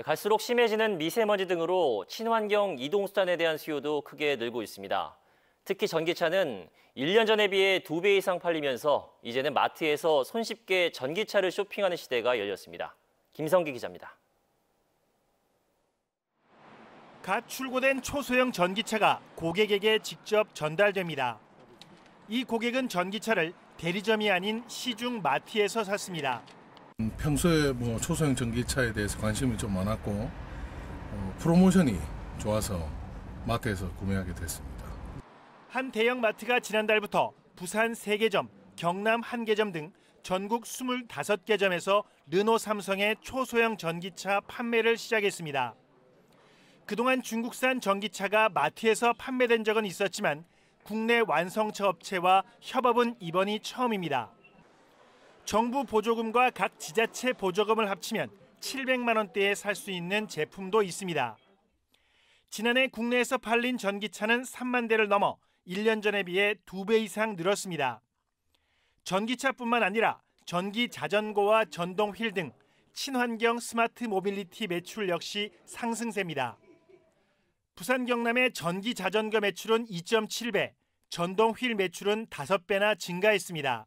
네, 갈수록 심해지는 미세먼지 등으로 친환경 이동수단에 대한 수요도 크게 늘고 있습니다. 특히 전기차는 1년 전에 비해 2배 이상 팔리면서 이제는 마트에서 손쉽게 전기차를 쇼핑하는 시대가 열렸습니다. 김성기 기자입니다. 갓 출고된 초소형 전기차가 고객에게 직접 전달됩니다. 이 고객은 전기차를 대리점이 아닌 시중 마트에서 샀습니다. 음, 평소에 뭐 초소형 전기차에 대해서 관심이 좀 많았고 어, 프로모션이 좋아서 마트에서 구매하게 됐습니다. 한 대형 마트가 지난달부터 부산 3개점, 경남 1개점 등 전국 25개점에서 르노 삼성의 초소형 전기차 판매를 시작했습니다. 그동안 중국산 전기차가 마트에서 판매된 적은 있었지만 국내 완성차 업체와 협업은 이번이 처음입니다. 정부 보조금과 각 지자체 보조금을 합치면 700만 원대에 살 수 있는 제품도 있습니다. 지난해 국내에서 팔린 전기차는 3만 대를 넘어 1년 전에 비해 2배 이상 늘었습니다. 전기차뿐만 아니라 전기 자전거와 전동 휠 등 친환경 스마트 모빌리티 매출 역시 상승세입니다. 부산 경남의 전기 자전거 매출은 2.7배, 전동 휠 매출은 5배나 증가했습니다.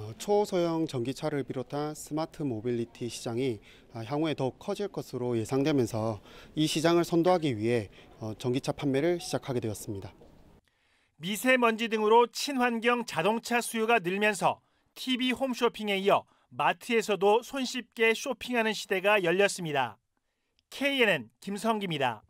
어, 초소형 전기차를 비롯한 스마트 모빌리티 시장이 아, 향후에 더 커질 것으로 예상되면서 이 시장을 선도하기 위해 어, 전기차 판매를 시작하게 되었습니다. 미세먼지 등으로 친환경 자동차 수요가 늘면서 TV 홈쇼핑에 이어 마트에서도 손쉽게 쇼핑하는 시대가 열렸습니다. KNN 김성기입니다.